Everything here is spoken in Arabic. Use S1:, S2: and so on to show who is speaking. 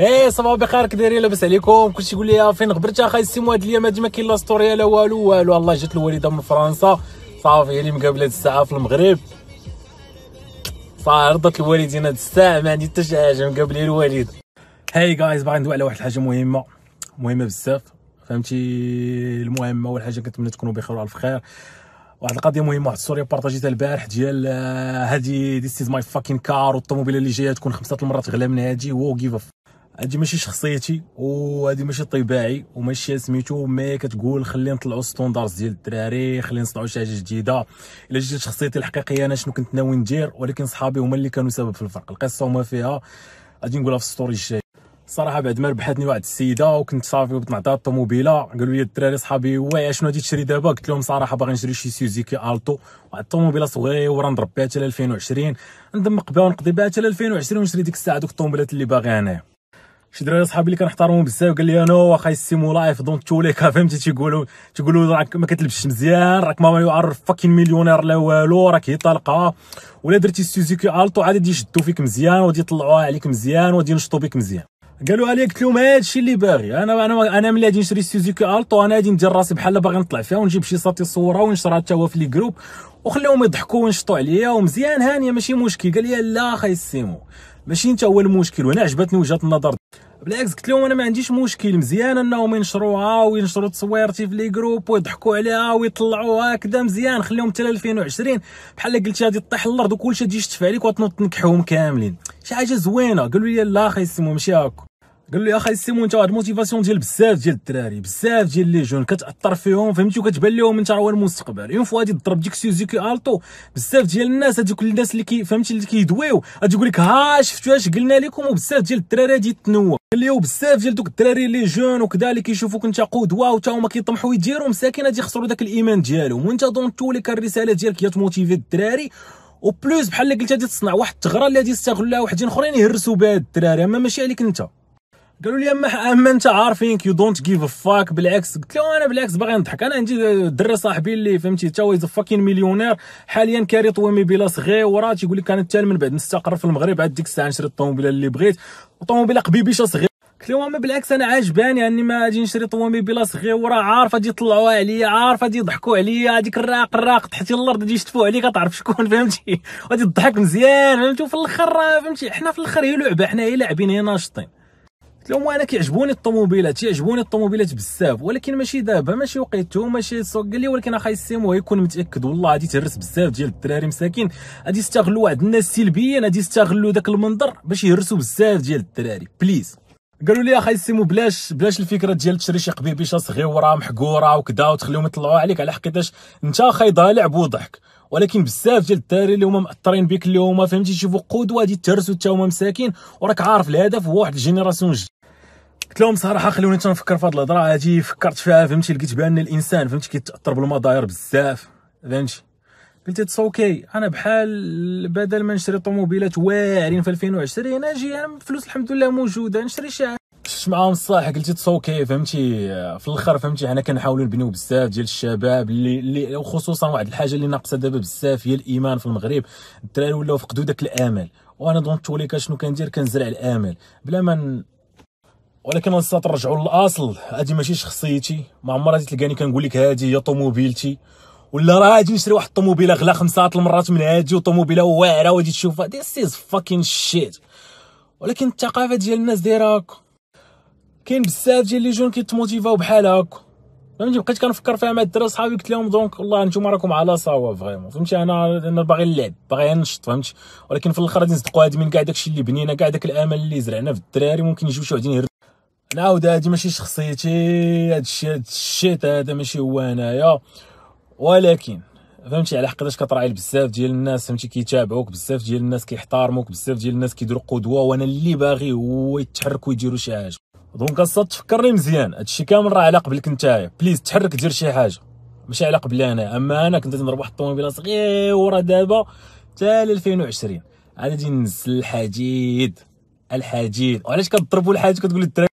S1: ايه صباح بخير كدايرين لاباس عليكم كلشي يقول لي فين غبرت اخاي السيمو هاد الايام هاد ما كاين لا ستوري لا والو والو الله جات الوالده من فرنسا صافي هي اللي مقابله الساعه في المغرب صافي رضت الوالدين هاد الساعه ما عندي حتى شي حاجه مقابله الوالده هاي جايز باغي ندوي على واحد الحاجه مهمه مهمه بزاف فهمتي المهم اول حاجه كنتمنى تكونوا بخير وعلى خير واحد القضيه مهمه واحد السوريه بارطاجيتها البارح ديال آه، هادي ذيس از ماي فاكين كار والطوموبيله اللي جايه تكون خمسه المرات غلا من هادي وو جيف هادي ماشي شخصيتي وهادي ماشي طباعي وماشي سميتو ما كتقول خلينا نطلعوا ستوندارز ديال الدراري خلينا نصنعوا شي حاجه جديده الا جيت شخصيتي الحقيقيه انا شنو كنت ناوي ندير ولكن صحابي هما اللي كانوا سبب في الفرق القصه وما فيها غادي نقولها في ستوري الجاي صراحه بعد ما ربحتني واحد السيده وكنت صافي بغيت نعطيها الطوموبيله قالوا لي الدراري صحابي واه شنو غادي تشري دابا قلت لهم صراحه باغي نشري شي سوزيكي التو واحد الطوموبيله صغيره نضرب بها حتى 2020 ندمق بها ونقضي بها حتى 2020 ونشري ديك الساعه دوك الطوموبيلات اللي باغي انايا شي دراري صحابي اللي كنحترمهم بزاف قال لي انا واخا السيمو لايف دونت تو كا فهمتي تيقولوا تيقولوا راك ما كتلبسش مزيان راك ما يعرف فاكين مليونير لا والو راك هي طلقه ولا درتي سوزوكي التو عاد يشدوا فيك مزيان ودي يطلعوها عليك مزيان ودي ينشطوا بك مزيان قالوا عليا قلت لهم هادشي اللي باغي انا انا انا ملي غادي نشري سوزوكي التو انا غادي ندير راسي بحال باغي نطلع فيها ونجيب شي ساطي صوره ونشرها حتى هو في لي جروب وخليهم يضحكوا وينشطوا عليا ومزيان هانيه ماشي مشكل قال لي لا خاي السيمو ماشي انت هو المشكل وهنا عجبتني وجهه النظر بالعكس قلت لهم انا ما عنديش مشكل مزيان انهم ينشروها وينشروا تصويرتي في لي جروب ويضحكوا عليها ويطلعوها هكذا مزيان خليهم حتى 2020 بحال قلت غادي طيح الارض وكلشي تجي تشتف عليك وتنوض تنكحهم كاملين شي حاجه زوينه قالوا لي لا خايسمو ماشي هكا قال له يا اخي سيمو انت واحد الموتيفاسيون ديال بزاف ديال الدراري بزاف ديال لي جون كتاثر فيهم فهمتي وكتبان لهم انت هو المستقبل اون فوا غادي تضرب ديك سوزوكي التو بزاف ديال الناس هذوك الناس اللي كي فهمتي اللي كيدويو غادي يقول لك ها شفتوا اش قلنا لكم وبزاف ديال الدراري غادي يتنوع قال لي بزاف ديال دوك الدراري لي جون وكذا اللي كيشوفوك انت قدوه وتا هما كيطمحوا يديروا مساكين غادي يخسروا داك الايمان ديالهم وانت دونك كان الرساله ديالك هي تموتيفي الدراري وبلوس بحال اللي قلت غادي تصنع واحد الثغره اللي غادي يستغلوها وحدين اخرين يهرسوا بها الدراري اما ماشي عليك انت قالوا لي اما اما انت عارفينك يو دونت جيف ا فاك بالعكس قلت لهم انا بالعكس باغي نضحك انا عندي دري صاحبي اللي فهمتي تا هو از فاكين مليونير حاليا كاري طوموبيله صغيره تيقول لك انا حتى من بعد نستقر في المغرب عاد ديك الساعه نشري الطوموبيله اللي بغيت طوموبيله قبيبيشه صغير قلت لهم اما بالعكس انا عاجباني اني ما غادي نشري طوموبيله صغيره عارفه غادي يطلعوها عليا عارفه غادي يضحكوا عليا هذيك الراق الراق تحت الارض غادي يشتفوا عليك تعرف شكون فهمتي غادي تضحك مزيان فهمتي وفي الاخر فهمتي حنا في الاخر هي لعبه حنا هي لاعبين هي ناشطين قلت لهم انا كيعجبوني الطوموبيلات كيعجبوني الطوموبيلات بزاف ولكن ماشي دابا ماشي وقيتو ماشي السوق قال لي ولكن اخاي السيمو يكون متاكد والله غادي تهرس بزاف ديال الدراري مساكين غادي يستغلوا واحد الناس سلبيا غادي يستغلوا داك المنظر باش يهرسوا بزاف ديال الدراري بليز قالوا لي اخاي السيمو بلاش بلاش الفكره ديال تشري شي قبيبيشه صغيره محقوره وكذا وتخليهم يطلعوا عليك على حقيقاش انت اخاي ضالع بوضحك ولكن بزاف ديال الدراري اللي هما مأثرين بك اللي هما فهمتي يشوفوا قدوه ديال الترس حتى هما مساكين وراك عارف الهدف هو واحد الجينيراسيون قلت لهم صراحه خلوني تنفكر في هذه الهضره هذه فكرت فيها فهمتي لقيت بان الانسان فهمتي كيتاثر بالمظاهر بزاف فهمتي قلت اتس اوكي انا بحال بدل ما نشري طوموبيلات واعرين في 2020 اجي انا فلوس الحمد لله موجوده نشري شي شفت معاهم الصح قلت اتس اوكي فهمتي في الاخر فهمتي حنا كنحاولوا نبنيو بزاف ديال الشباب اللي, اللي وخصوصا واحد الحاجه اللي ناقصه دابا بزاف هي الايمان في المغرب الدراري ولاو فقدوا داك الامل وانا دونك توليكا شنو كندير كنزرع الامل بلا ما ولكن غنستطر نرجعوا للاصل هادي ماشي شخصيتي ما عمرها تلقاني كنقول لك هادي هي طوموبيلتي ولا راه غادي نشري واحد الطوموبيله غلا خمسة المرات من هادي وطوموبيله واعره وغادي تشوفها ذيس از فاكين شيت ولكن الثقافه ديال الناس دايره هكا كاين بزاف ديال لي جون كيتموتيفاو بحال هكا فهمتي بقيت كنفكر فيها مع الدراري صحابي قلت لهم دونك والله انتم راكم على صوا فريمون فهمتي انا انا باغي نلعب باغي نشط فهمتي ولكن في الاخر غادي نصدقوا هاد من كاع داكشي اللي بنينا كاع داك الامل اللي زرعنا في الدراري ممكن يجيو شي واحد نعاود هادي ماشي شخصيتي هادشي هادشي هذا ماشي هو انايا ولكن فهمتي على حقاش كتراعي بزاف ديال الناس فهمتي كيتابعوك بزاف ديال الناس كيحتارموك بزاف ديال الناس كيديروا قدوه وانا اللي باغي هو يتحرك ويديروا شي حاجه دونك الصاد تفكرني مزيان هادشي كامل راه على قبلك نتايا بليز تحرك دير شي حاجه ماشي على قبل انا اما انا كنت نضرب واحد الطوموبيله صغيره دابا حتى 2020 غادي نزل الحديد الحديد وعلاش كتضربوا الحديد كتقول الدراري